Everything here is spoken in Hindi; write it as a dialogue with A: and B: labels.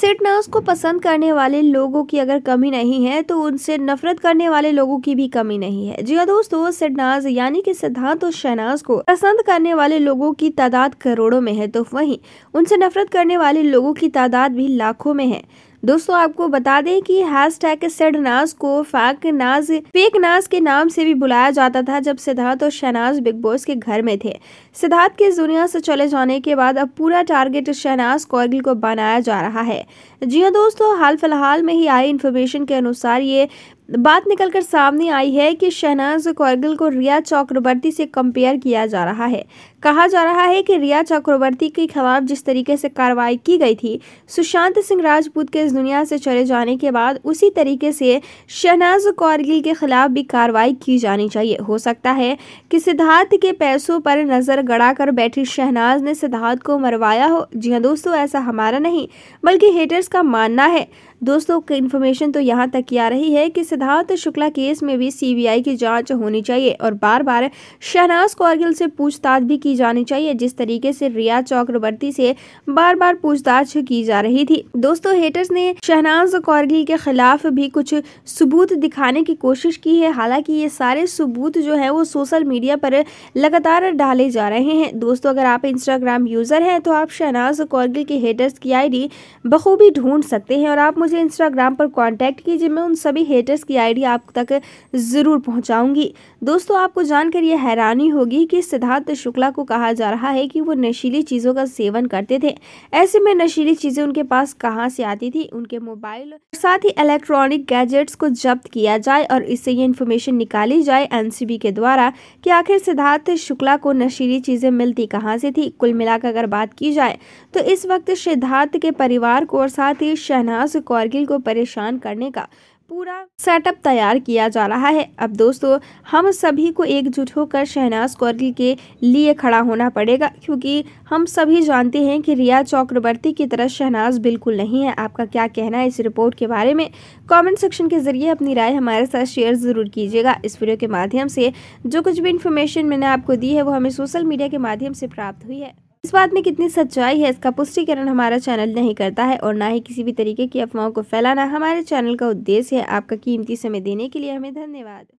A: सिटनाउस को पसंद करने वाले लोगों की अगर कमी नहीं है तो उनसे नफरत करने वाले लोगों की भी कमी नहीं है जी हाँ दोस्तों सिटनाज यानी कि सिद्धांत और शहनाज को पसंद करने वाले लोगों की तादाद करोड़ों में है तो वहीं उनसे नफरत करने वाले लोगों की तादाद भी लाखों में है दोस्तों आपको बता दें कि हैश टैग नाज को फैक नाज फेक नाज के नाम से भी बुलाया जाता था जब सिद्धार्थ और शहनाज बिग बॉस के घर में थे सिद्धार्थ के दुनिया से चले जाने के बाद अब पूरा टारगेट शहनाज कौरगिल को बनाया जा रहा है जी हाँ दोस्तों हाल फिलहाल में ही आई इन्फॉर्मेशन के अनुसार ये बात निकलकर सामने आई है कि शहनाज कौरगिल को रिया चक्रवर्ती से कंपेयर किया जा रहा है कहा जा रहा है कि रिया चक्रवर्ती के खिलाफ जिस तरीके से कार्रवाई की गई थी सुशांत सिंह राजपूत के इस दुनिया से चले जाने के बाद उसी तरीके से शहनाज कौरगिल के खिलाफ भी कार्रवाई की जानी चाहिए हो सकता है कि सिद्धार्थ के पैसों पर नज़र गड़ा कर बैठी शहनाज ने सिद्धार्थ को मरवाया हो जी हाँ दोस्तों ऐसा हमारा नहीं बल्कि हेटर्स का मानना है दोस्तों इन्फॉर्मेशन तो यहाँ तक की आ रही है कि सिद्धार्थ शुक्ला केस में भी सीबीआई की जांच होनी चाहिए और बार बार शहनाज कौरगिल से पूछताछ भी की जानी चाहिए जिस तरीके से रिया चक्रवर्ती से बार बार पूछताछ की जा रही थी दोस्तों हेटर्स ने शहनाज कौरगिल के खिलाफ भी कुछ सबूत दिखाने की कोशिश की है हालांकि ये सारे सबूत जो है वो सोशल मीडिया पर लगातार डाले जा रहे हैं दोस्तों अगर आप इंस्टाग्राम यूज़र हैं तो आप शहनाज कौरगिल के हेटर्स की आईडी बखूबी ढूंढ सकते हैं और आप मुझे मुझे इंस्टाग्राम पर कांटेक्ट कीजिए मैं उन सभी हेटर्स की आईडी आप तक ज़रूर पहुंचाऊंगी दोस्तों आपको जानकर यह हैरानी होगी कि सिद्धार्थ शुक्ला को कहा जा रहा है कि वो नशीली चीज़ों का सेवन करते थे ऐसे में नशीली चीज़ें उनके पास कहाँ से आती थी उनके मोबाइल साथ ही इलेक्ट्रॉनिक गैजेट्स को जब्त किया जाए और इससे ये इन्फॉर्मेशन निकाली जाए एनसीबी के द्वारा कि आखिर सिद्धार्थ शुक्ला को नशीली चीज़ें मिलती कहाँ से थी कुल मिलाकर अगर बात की जाए तो इस वक्त सिद्धार्थ के परिवार को और साथ ही शहनाज कौर कारगिल को परेशान करने का पूरा सेटअप तैयार किया जा रहा है अब दोस्तों हम सभी को एकजुट होकर शहनाज कौरगिल के लिए खड़ा होना पड़ेगा क्योंकि हम सभी जानते हैं कि रिया चक्रवर्ती की तरह शहनाज बिल्कुल नहीं है आपका क्या कहना है इस रिपोर्ट के बारे में कमेंट सेक्शन के जरिए अपनी राय हमारे साथ शेयर ज़रूर कीजिएगा इस वीडियो के माध्यम से जो कुछ भी इन्फॉर्मेशन मैंने आपको दी है वो हमें सोशल मीडिया के माध्यम से प्राप्त हुई है इस बात में कितनी सच्चाई है इसका पुष्टिकरण हमारा चैनल नहीं करता है और ना ही किसी भी तरीके की अफवाहों को फैलाना हमारे चैनल का उद्देश्य है आपका कीमती समय देने के लिए हमें धन्यवाद